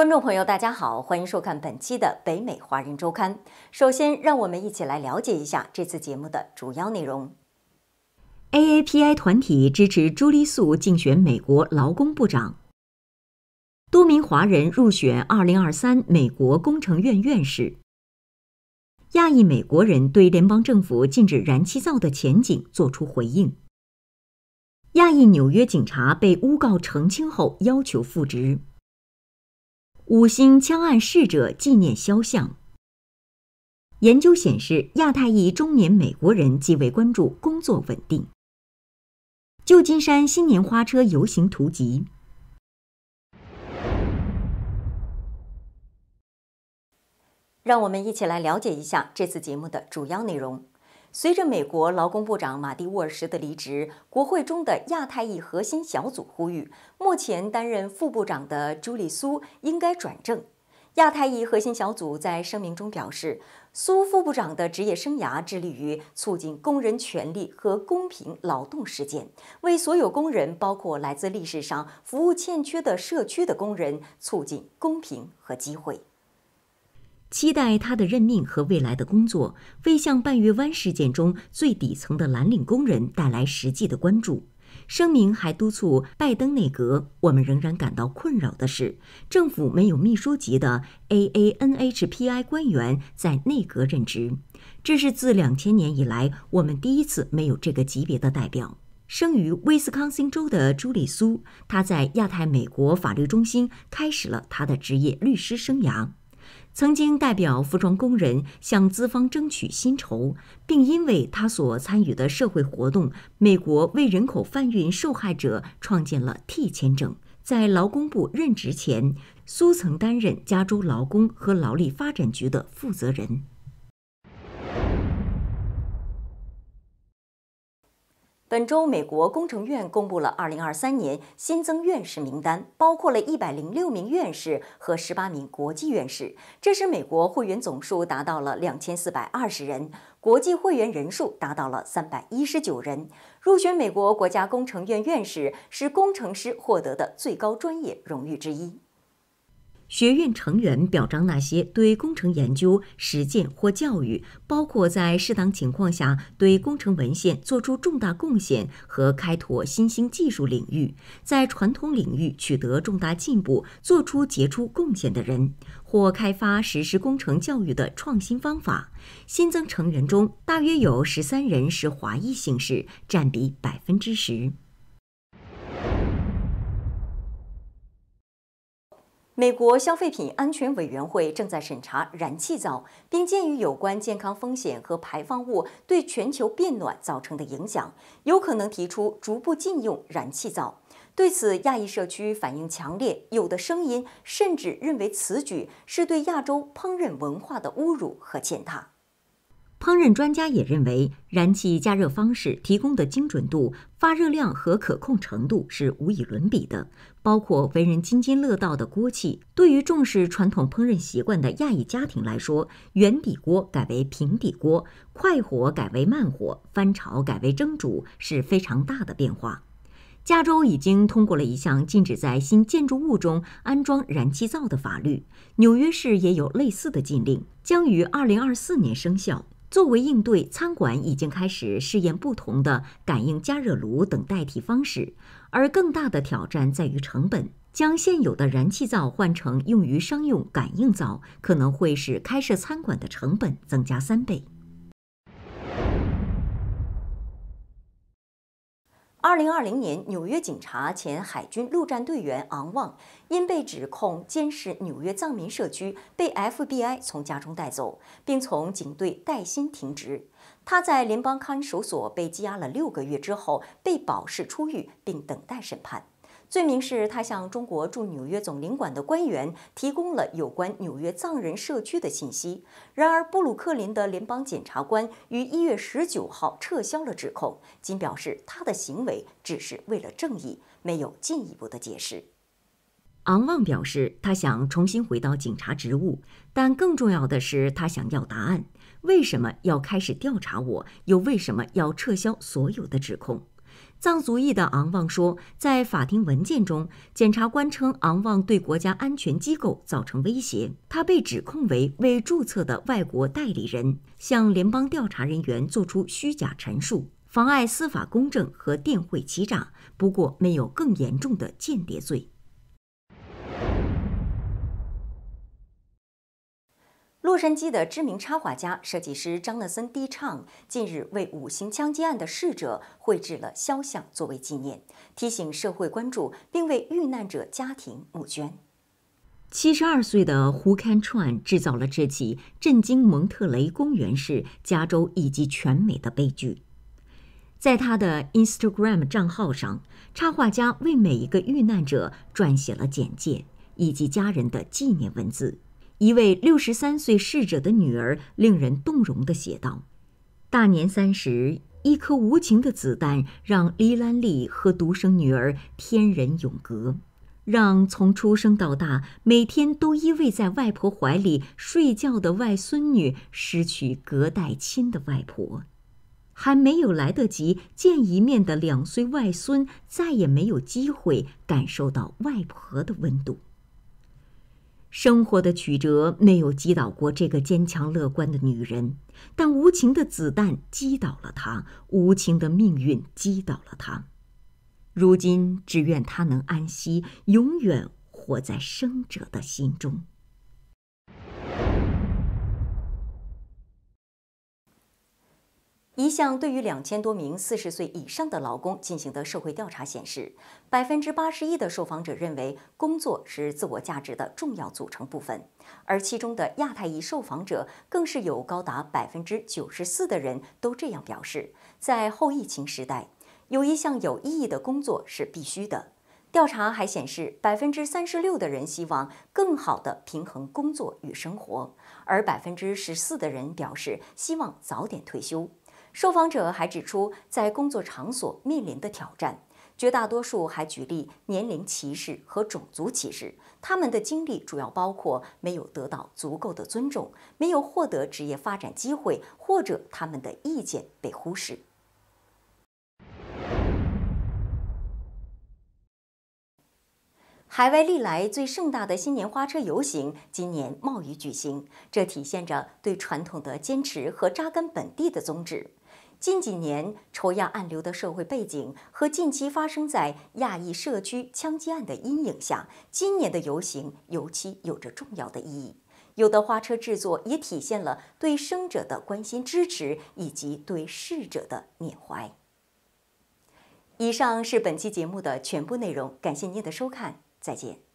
观众朋友，大家好，欢迎收看本期的《北美华人周刊》。首先，让我们一起来了解一下这次节目的主要内容。AAPI 团体支持朱丽素竞选美国劳工部长。多名华人入选二零二三美国工程院院士。亚裔美国人对联邦政府禁止燃气灶的前景作出回应。亚裔纽约警察被诬告澄清后，要求复职。五星枪案逝者纪念肖像。研究显示，亚太裔中年美国人极为关注工作稳定。旧金山新年花车游行图集。让我们一起来了解一下这次节目的主要内容。随着美国劳工部长马蒂·沃尔什的离职，国会中的亚太裔核心小组呼吁，目前担任副部长的朱莉·苏应该转正。亚太裔核心小组在声明中表示，苏副部长的职业生涯致力于促进工人权利和公平劳动实践，为所有工人，包括来自历史上服务欠缺的社区的工人，促进公平和机会。期待他的任命和未来的工作为向半月湾事件中最底层的蓝领工人带来实际的关注。声明还督促拜登内阁。我们仍然感到困扰的是，政府没有秘书级的 AANHPI 官员在内阁任职，这是自两千年以来我们第一次没有这个级别的代表。生于威斯康星州的朱丽苏，他在亚太美国法律中心开始了他的职业律师生涯。曾经代表服装工人向资方争取薪酬，并因为他所参与的社会活动，美国为人口贩运受害者创建了 T 签证。在劳工部任职前，苏曾担任加州劳工和劳力发展局的负责人。本周，美国工程院公布了2023年新增院士名单，包括了106名院士和18名国际院士，这使美国会员总数达到了2420人，国际会员人数达到了319人。入选美国国家工程院院士是工程师获得的最高专业荣誉之一。学院成员表彰那些对工程研究、实践或教育，包括在适当情况下对工程文献做出重大贡献和开拓新兴技术领域、在传统领域取得重大进步、做出杰出贡献的人，或开发实施工程教育的创新方法。新增成员中，大约有十三人是华裔姓氏，占比百分之十。美国消费品安全委员会正在审查燃气灶，并鉴于有关健康风险和排放物对全球变暖造成的影响，有可能提出逐步禁用燃气灶。对此，亚裔社区反应强烈，有的声音甚至认为此举是对亚洲烹饪文化的侮辱和践踏。烹饪专家也认为，燃气加热方式提供的精准度、发热量和可控程度是无与伦比的。包括为人津津乐道的锅气，对于重视传统烹饪习惯的亚裔家庭来说，圆底锅改为平底锅，快火改为慢火，翻炒改为蒸煮是非常大的变化。加州已经通过了一项禁止在新建筑物中安装燃气灶的法律，纽约市也有类似的禁令，将于二零二四年生效。作为应对，餐馆已经开始试验不同的感应加热炉等代替方式，而更大的挑战在于成本。将现有的燃气灶换成用于商用感应灶，可能会使开设餐馆的成本增加三倍。二零二零年，纽约警察前海军陆战队员昂旺因被指控监视纽约藏民社区，被 FBI 从家中带走，并从警队带薪停职。他在联邦看守所被羁押了六个月之后，被保释出狱，并等待审判。罪名是他向中国驻纽约总领馆的官员提供了有关纽约藏人社区的信息。然而，布鲁克林的联邦检察官于一月十九号撤销了指控，仅表示他的行为只是为了正义，没有进一步的解释。昂旺表示，他想重新回到警察职务，但更重要的是，他想要答案：为什么要开始调查我？又为什么要撤销所有的指控？藏族裔的昂旺说，在法庭文件中，检察官称昂旺对国家安全机构造成威胁。他被指控为未注册的外国代理人，向联邦调查人员作出虚假陈述，妨碍司法公正和电汇欺诈。不过，没有更严重的间谍罪。洛杉矶的知名插画家、设计师张德森·迪畅近日为五星枪击案的逝者绘制了肖像，作为纪念，提醒社会关注，并为遇难者家庭募捐。七十二岁的胡堪串制造了这起震惊蒙特雷公园市、加州以及全美的悲剧。在他的 Instagram 账号上，插画家为每一个遇难者撰写了简介以及家人的纪念文字。一位六十三岁逝者的女儿令人动容地写道：“大年三十，一颗无情的子弹让黎兰利和独生女儿天人永隔，让从出生到大每天都依偎在外婆怀里睡觉的外孙女失去隔代亲的外婆，还没有来得及见一面的两岁外孙再也没有机会感受到外婆的温度。”生活的曲折没有击倒过这个坚强乐观的女人，但无情的子弹击倒了她，无情的命运击倒了她。如今，只愿她能安息，永远活在生者的心中。一项对于两千多名四十岁以上的劳工进行的社会调查显示，百分之八十一的受访者认为工作是自我价值的重要组成部分，而其中的亚太裔受访者更是有高达百分之九十四的人都这样表示。在后疫情时代，有一项有意义的工作是必须的。调查还显示，百分之三十六的人希望更好的平衡工作与生活，而百分之十四的人表示希望早点退休。受访者还指出，在工作场所面临的挑战，绝大多数还举例年龄歧视和种族歧视。他们的经历主要包括没有得到足够的尊重，没有获得职业发展机会，或者他们的意见被忽视。海外历来最盛大的新年花车游行，今年冒雨举行，这体现着对传统的坚持和扎根本地的宗旨。近几年抽样暗流的社会背景和近期发生在亚裔社区枪击案的阴影下，今年的游行尤其有着重要的意义。有的花车制作也体现了对生者的关心支持，以及对逝者的缅怀。以上是本期节目的全部内容，感谢您的收看，再见。